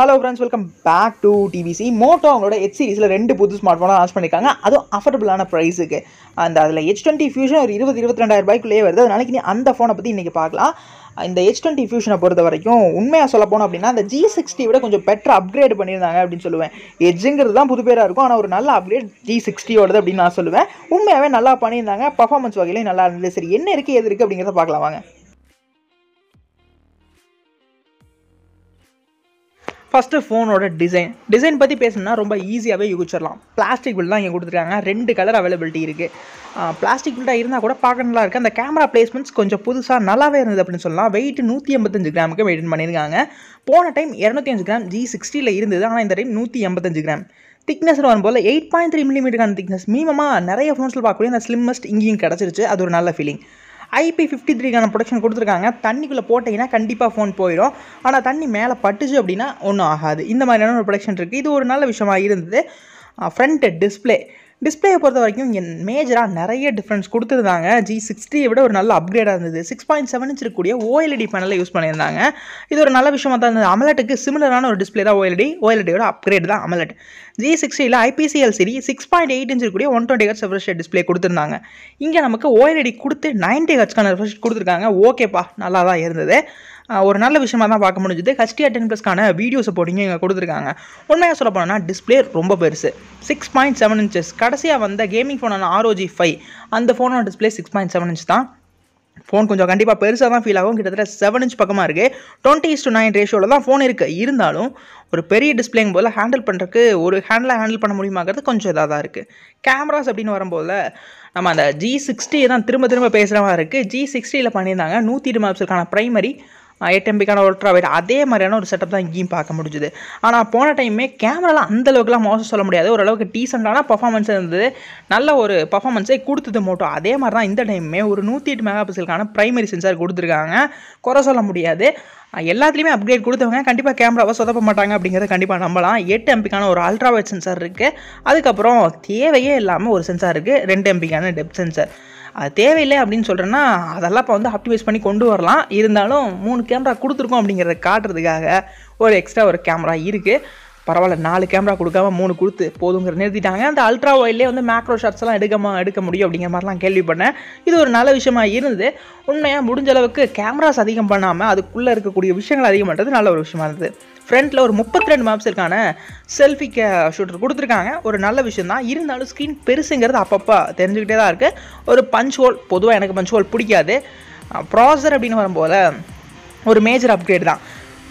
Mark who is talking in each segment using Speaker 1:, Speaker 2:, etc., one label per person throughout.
Speaker 1: hello friends welcome back to TVC Moto அவங்களோட H சீரிஸில் ரெண்டு புது ஸ்மார்ட் ஃபோனாக லான்ச் பண்ணியிருக்காங்க அதுவும் அஃபர்டபுளான ப்ரைஸுக்கு அந்த அதில் எச் டுவெண்ட்டி ஃபியூஷன் ஒரு இருபது இருபத்தி ரெண்டாயிரம் ரூபாய்க்குள்ளேயே வருது அதனால நீ அந்த ஃபோனை பற்றி இன்றைக்கி பார்க்கலாம் இந்த ஹெச் டுவெண்ட்டி ஃபியூஷனை பொறுத்த வரைக்கும் உண்மையாக சொல்ல போனோம் அப்படின்னா அந்த ஜி சிக்ஸ்டி விட கொஞ்சம் பெட்டர் அப்கிரேட் பண்ணியிருந்தாங்க அப்படின்னு சொல்லுவேன் எஜ்ஜுங்கிறது தான் புது பேராக இருக்கும் ஆனால் ஒரு நல்ல அப்கிரேட் ஜி சிக்ஸ்டியோடது அப்படின்னு நான் சொல்லுவேன் உண்மையாகவே நல்லா பண்ணியிருந்தாங்க பர்ஃபார்மன்ஸ் வகையிலையும் நல்லா இருந்தது சரி என்ன இருக்குது எது இருக்குது அப்படிங்கிறத பார்க்கலாம் வாங்க ஃபஸ்ட்டு ஃபோனோட டிசைன் டிசைன் பற்றி பேசணும்னா ரொம்ப ஈஸியாகவே யூகிச்சிடலாம் பிளாஸ்டிக் பில் தான் இங்கே கொடுத்துருக்காங்க ரெண்டு கலர் அவைலபிலிட்டி இருக்குது பிளாஸ்டிக் பில்டாக இருந்தால் கூட பார்க்க நல்லா இருக்குது அந்த கேமரா பிளேஸ்மெண்ட்ஸ் கொஞ்சம் புதுசாக நல்லாவே இருந்தது அப்படின்னு சொல்லலாம் வெயிட் நூற்றி எண்பத்தஞ்சு கிராமுக்கு மெயின்டைன் பண்ணியிருக்காங்க போன டைம் இரநூத்தி அஞ்சு கிராம் ஜி சிக்ஸ்டியில் இருந்தது ஆனால் இந்த டைம் நூற்றி எண்பத்தஞ்சு கிராம் திக்னஸ் வரும் போல் எயிட் பாயிண்ட் த்ரீ மில்லிமீட்டருக்கான திக்னஸ் மினிமமாக நிறைய ஃபோன்ஸில் பார்க்கக்கூடிய அந்த ஸ்லிம்மஸ்ட் இங்கேயும் கிடச்சிருச்சு அது ஒரு நல்ல ஃபீலிங் ஐபி ஃபிஃப்டி த்ரீக்கான ப்ரொடக்ஷன் கொடுத்துருக்காங்க தண்ணிக்குள்ளே போட்டிங்கன்னா கண்டிப்பாக ஃபோன் போயிடும் ஆனால் தண்ணி மேலே பட்டுச்சு அப்படின்னா ஒன்றும் ஆகாது இந்த மாதிரியான ஒரு ப்ரொடக்ஷன் இருக்குது இது ஒரு நல்ல விஷயமாக இருந்தது ஃப்ரண்ட் டிஸ்பிளே டிஸ்பிளேயை பொறுத்த வரைக்கும் மேஜராக நிறைய டிஃப்ரென்ஸ் கொடுத்துருந்தாங்க ஜி சிக்ஸ்டியை விட ஒரு நல்ல அப்கிரேடாக இருந்தது சிக்ஸ் பாயிண்ட் செவன் இன்ச் இருக்கக்கூடிய ஓஎல்இடி e பேனலை யூஸ் பண்ணியிருந்தாங்க இது ஒரு நல்ல விஷயமாக தான் இருந்தது அமலட்டுக்கு சிமிலரான ஒரு டிஸ்பிளே தான் ஓஎல்இடி ஓஎல்இடியோட அப்கிரேட் தான் அமலட் ஜி சிக்ஸ்டியில் ஐபிசிஎல் சிரி சிக்ஸ் பாயிண்ட் எயிட் இன்ச் இருக்கக்கூடிய one twenty hertz refresh display கொடுத்துருந்தாங்க இங்கே நமக்கு ஓஎல்இடி e கொடுத்து நைன்டி ஹர்ட்ஸ்க்கான ரெஃப்ரெஷ் கொடுத்துருக்காங்க ஓகேப்பா நல்லா தான் இருந்தது ஒரு நல்ல விஷயமாக தான் பார்க்க முடிஞ்சது ஹெச்டிஆர் டென் ப்ளஸ்க்கான வீடியோ போட்டிங்க இங்கே கொடுத்துருக்காங்க உண்மையாக சொல்ல போனோன்னா டிஸ்பிளே ரொம்ப பெருசு சிக்ஸ் பாயிண்ட் செவன் இன்ச்சஸ் கடைசியாக வந்த கேமிங் ஃபோனான ஆர்ஓஜி ஃபைவ் அந்த ஃபோனோட display six point seven inch தான் ஃபோன் கொஞ்சம் கண்டிப்பாக பெருசாக தான் ஃபீல் ஆகும் கிட்டத்தட்ட செவன் இன்ச் பக்கமாக இருக்குது டுவெண்ட்டி இஸ் டு நைன் ரேஷியோவில் தான் ஃபோன் இருக்குது இருந்தாலும் ஒரு பெரிய டிஸ்பிளேங்க போல் ஹேண்டில் பண்ணுறதுக்கு ஒரு ஹேண்டில் ஹேண்டில் பண்ண முடியுமாங்கிறது கொஞ்சம் இதாக தான் இருக்குது கேமராஸ் அப்படின்னு வரும்போது நம்ம அந்த ஜி சிக்ஸ்டியை தான் திரும்ப திரும்ப பேசுகிற மாதிரி இருக்குது ஜி சிக்ஸ்டியில் பண்ணியிருந்தாங்க நூற்றி இருபது மெகாபிக்சலுக்கான ப்ரைமரி எட்டு எம்பிக்கான அல்ட்ரா வைட் அதே மாதிரியான ஒரு செட்டப் தான் இங்கேயும் பார்க்க முடிஞ்சுது ஆனால் போன டைமே கேமராலாம் அந்தளவுக்குலாம் மோசம் சொல்ல முடியாது ஓரளவுக்கு டீசெண்டான பர்ஃபார்மன்ஸ் இருந்தது நல்ல ஒரு பர்ஃபார்மன்ஸை கொடுத்தது மோட்டோ அதே மாதிரி தான் இந்த டைமே ஒரு நூற்றி எட்டு மெகா பிக்சலுக்கான ப்ரைமரி சென்சார் கொடுத்துருக்காங்க குறை சொல்ல முடியாது எல்லாத்துலேயுமே அப்கிரேட் கொடுத்தவங்க கண்டிப்பாக கேமராவை சொதப்ப மாட்டாங்க அப்படிங்கிறத கண்டிப்பாக நம்பலாம் எட்டு எம்பிக்கான ஒரு அல்ட்ராவைட் சென்சார் இருக்குது அதுக்கப்புறம் தேவையே இல்லாமல் ஒரு சென்சார் இருக்குது ரெண்டு எம்பிக்கான டெப் சென்சார் அது தேவையில்லை அப்படின்னு சொல்கிறேன்னா அதெல்லாம் இப்போ வந்து ஆப்டிமைஸ் பண்ணி கொண்டு வரலாம் இருந்தாலும் மூணு கேமரா கொடுத்துருக்கோம் அப்படிங்கிறத காட்டுறதுக்காக ஒரு எக்ஸ்ட்ரா ஒரு கேமரா இருக்குது பரவாயில்ல நாலு கேமரா கொடுக்காம மூணு கொடுத்து போதுங்கிற நிறுத்திட்டாங்க அந்த அல்ட்ரா ஒயிலே வந்து மேக்ரோ எல்லாம் எடுக்கமா எடுக்க முடியும் அப்படிங்கிற மாதிரிலாம் கேள்விப்பட்டேன் இது ஒரு நல்ல விஷயமா இருந்தது உண்மையாக முடிஞ்ச அளவுக்கு கேமராஸ் அதிகம் பண்ணாமல் அதுக்குள்ளே இருக்கக்கூடிய விஷயங்கள் அதிகம் பண்ணுறது நல்ல ஒரு விஷயமா இருந்தது ஃப்ரண்ட்டில் ஒரு முப்பத்தி ரெண்டு மேப்ஸிற்கான செல்ஃபி ஷூட்டர் கொடுத்துருக்காங்க ஒரு நல்ல விஷயம் தான் இருந்தாலும் ஸ்க்ரீன் பெருசுங்கிறது அப்பப்போ தெரிஞ்சுக்கிட்டே தான் இருக்குது ஒரு பஞ்ச் ஹோல் பொதுவாக எனக்கு பஞ்ச் ஹோல் பிடிக்காது ப்ராசர் அப்படின்னு வரும்போது ஒரு மேஜர் அப்கிரேட் தான்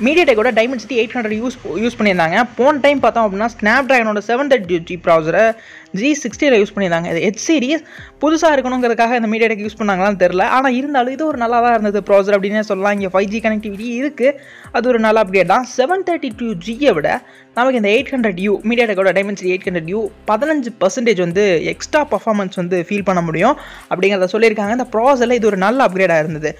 Speaker 1: மீடியா டெக்கோட Dimensity eight hundred use use பண்ணியிருந்தாங்க போன டைம் பார்த்தோம் அப்படின்னா ஸ்னாப் ட்ராகனோட செவன் தேர்ட்டி ஜி ப்ரௌசரை ஜி சிக்ஸ்டியில் யூஸ் பண்ணியிருந்தாங்க இது ஹெச் சீரிஸ் புதுசாக இருக்கணுங்கிறதுக்காக இந்த மீடியா யூஸ் பண்ணாங்களான்னு தெரில ஆனால் இருந்தாலும் இது ஒரு நல்லா தான் இருந்தது ப்ரௌசர் அப்படின்னு சொல்லலாம் இங்கே ஃபைவ் ஜி கனெக்டிவிட்டி இருக்குது அது ஒரு நல்ல அப்டேட் தான் செவன் தேர்ட்டி டூ ஜியை விட நமக்கு இந்த எயிட் ஹண்ட்ரட் யூ மீடியா டெக்கோட Dimensity eight hundred U பதினஞ்சு பர்சன்டேஜ் வந்து எக்ஸ்ட்ரா பர்ஃபார்மன்ஸ் வந்து ஃபீல் பண்ண முடியும் அப்படிங்கிறத சொல்லியிருக்காங்க இந்த ப்ராசரில் இது ஒரு நல்ல அப்கிரேடாக இருந்தது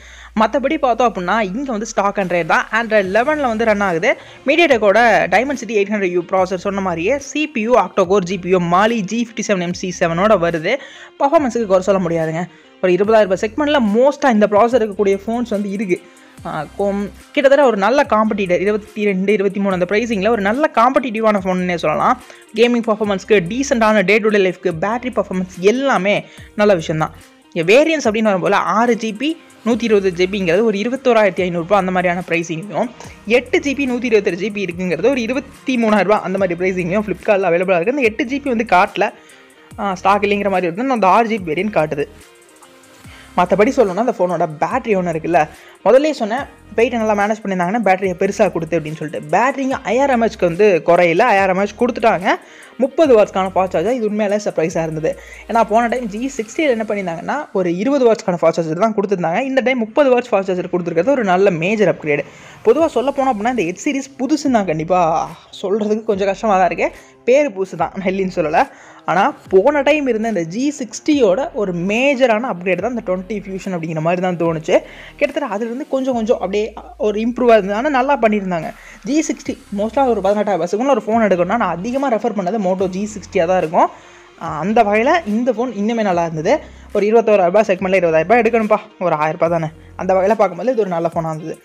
Speaker 1: மற்றபடி பார்த்தோம் அப்படின்னா இங்கே வந்து ஸ்டாக் ஆண்ட்ராய்டு தான் ஆண்ட்ராய்ட் லெவனில் வந்து ரன் ஆகுது மீடியாடெக்கோட Dimensity eight hundred U processor சொன்ன மாதிரியே CPU octa core GPU Mali G fifty seven MC செவனோட வருது பர்ஃபார்மன்ஸுக்கு குறை சொல்ல முடியாதுங்க ஒரு இருபதாயிரம் ரூபாய் செக்மெண்ட்டில் மோஸ்ட்டாக இந்த ப்ராசர் இருக்கக்கூடிய ஃபோன்ஸ் வந்து இருக்குது கிட்டத்தட்ட ஒரு நல்ல காம்படிட்டர் இருபத்தி ரெண்டு இருபத்தி மூணு அந்த ப்ரைஸிங்கில் ஒரு நல்ல காம்படிட்டிவான ஃபோன்னே சொல்லலாம் கேமிங் பர்ஃபார்மன்ஸ்க்கு டீசெண்டான டே டு டே லைஃப்க்கு பேட்டரி பர்ஃபார்மன்ஸ் எல்லாமே நல்ல விஷயந்தான் இங்கே வேரியன்ஸ் அப்படின்னு வரும்போது ஆறு ஜிபி நூற்றி இருபது ஜிபிங்கிறது ஒரு இருபத்தோராயிரத்தி ஐநூறுரூவா அந்த மாதிரியான ப்ரைஸிங்கையும் எட்டு ஜிபி நூற்றி இருபத்தெட்டு ஜிபி இருக்குங்கிறது ஒரு இருபத்தி மூணாயிரரூபா அந்த மாதிரி ப்ரைஸிங்கையும் ஃப்ளிப்கார்ட்டில் அவைலபிளாக இருக்குது அந்த எட்டு ஜிபி வந்து கார்ட்டில் ஸ்டாக் இல்லைங்கிற மாதிரி இருக்குது அந்த ஆறு ஜிபி வேரியன்ட் காட்டுது மற்றபடி சொல்லணும்னா அந்த ஃபோனோட பேட்டரி ஒன்று இருக்குல்ல முதல்லே சொன்னேன் வெயிட்டை நல்லா மேனேஜ் பண்ணியிருந்தாங்கன்னா பேட்டரியை பெருசாக கொடுத்து அப்படின்னு சொல்லிட்டு பேட்டரிங்க ஐஆர்எம்ஹெச்க்கு வந்து குறையில ஐஆர்எம்ஹெச் கொடுத்துட்டாங்க முப்பது வாட்ஸ்க்கான ஃபாஸ்ட் சார்ஜர் இது உண்மையிலே சர்ப்ரைஸாக இருந்தது ஏன்னா போன டைம் ஜி சிக்ஸ்டியில் என்ன பண்ணியிருந்தாங்கன்னா ஒரு இருபது வாட்ஸ்க்கான ஃபாஸ்ட் சார்ஜர் தான் கொடுத்துருந்தாங்க இந்த டைம் முப்பது வாட்ச் ஃபாஸ்ட் சார்ஜர் கொடுத்துருக்கிறது ஒரு நல்ல மேஜர் அப்கிரேடு பொதுவாக சொல்ல போனோம் அப்படின்னா இந்த எட் சீரிஸ் புதுசு தான் கண்டிப்பாக சொல்கிறதுக்கு கொஞ்சம் கஷ்டமாக தான் இருக்குது பேர் புதுசு தான் நெல்லின்னு சொல்லலை ஆனால் போன டைம் இருந்த இந்த ஜி சிக்ஸ்டியோட ஒரு மேஜரான அப்கிரேட் தான் இந்த டுவெண்ட்டி ஃபியூஷன் அப்படிங்கிற மாதிரி தான் தோணுச்சு கிட்டத்தட்ட அதுலேருந்து கொஞ்சம் கொஞ்சம் அப்படியே ஒரு இம்ப்ரூவாக இருந்தது ஆனால் நல்லா பண்ணியிருந்தாங்க ஜி சிக்ஸ்டி மோஸ்ட்டாக ஒரு பதினெட்டாயிரம் பஸ்ஸுக்குள்ள ஒரு ஃபோன் எடுக்கணும்னா நான் அதிகமாக ரெஃபர் பண்ணது மோட்டோ ஜி சிக்ஸ்டியாக தான் இருக்கும் அந்த வகையில் இந்த ஃபோன் இன்னுமே நல்லா இருந்தது ஒரு இருபத்தோராயிரரூபா செக்மெண்ட்டில் இருபதாயிரரூபா எடுக்கணும்ப்பா ஒரு ஆயிரரூபா தானே அந்த வகையில் பார்க்கும்போது இது ஒரு நல்ல ஃபோனாக இருந்தது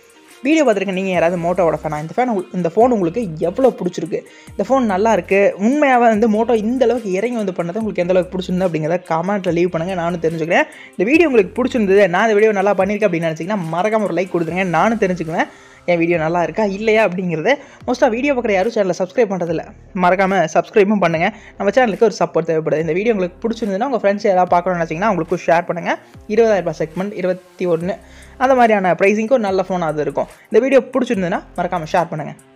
Speaker 1: வீடியோ பார்த்துருக்க நீங்கள் யாராவது மோட்டோவோட ஃபேனா இந்த ஃபேன் இந்த ஃபோன் உங்களுக்கு எவ்வளோ பிடிச்சிருக்கு இந்த ஃபோன் நல்லா இருக்குது உண்மையாக வந்து மோட்டோ இந்த அளவுக்கு இறங்கி வந்து பண்ணது உங்களுக்கு எந்த அளவுக்கு பிடிச்சிருந்தது அப்படிங்கிறத கமெண்ட்டில் லீவ் பண்ணுங்கள் நானும் தெரிஞ்சுக்கிறேன் இந்த வீடியோ உங்களுக்கு பிடிச்சிருந்தது நான் இந்த வீடியோ நல்லா பண்ணியிருக்கேன் அப்படின்னு நினச்சிங்கன்னா மறக்காம ஒரு லைக் கொடுத்துருங்க நானும் தெரிஞ்சுக்குவேன் என் வீடியோ நல்லா இருக்கா இல்லையா அப்படிங்கிறத மோஸ்ட்டாக வீடியோ பார்க்குற யாரும் சேனலை சப்ஸ்கிரைப் பண்ணுறதில்ல மறக்காமல் சப்ஸ்கிரைபும் பண்ணுங்கள் நம்ம சேனலுக்கு ஒரு சப்போர்ட் தேவைப்படுது இந்த வீடியோ உங்களுக்கு பிடிச்சிருந்ததுன்னா உங்கள் ஃப்ரெண்ட்ஸ் யாராவது பார்க்கணும்னு நினச்சிங்கன்னா உங்களுக்கு ஷேர் பண்ணுங்கள் இருபதாயிரம் ரூபாய் செக்மெண்ட் இருபத்தி ஒன்று அந்த மாதிரியான ப்ரைஸிங்க்கும் நல்ல ஃபோனாக அது இருக்கும் இந்த வீடியோ பிடிச்சிருந்ததுன்னா மறக்காமல் ஷேர் பண்ணுங்கள்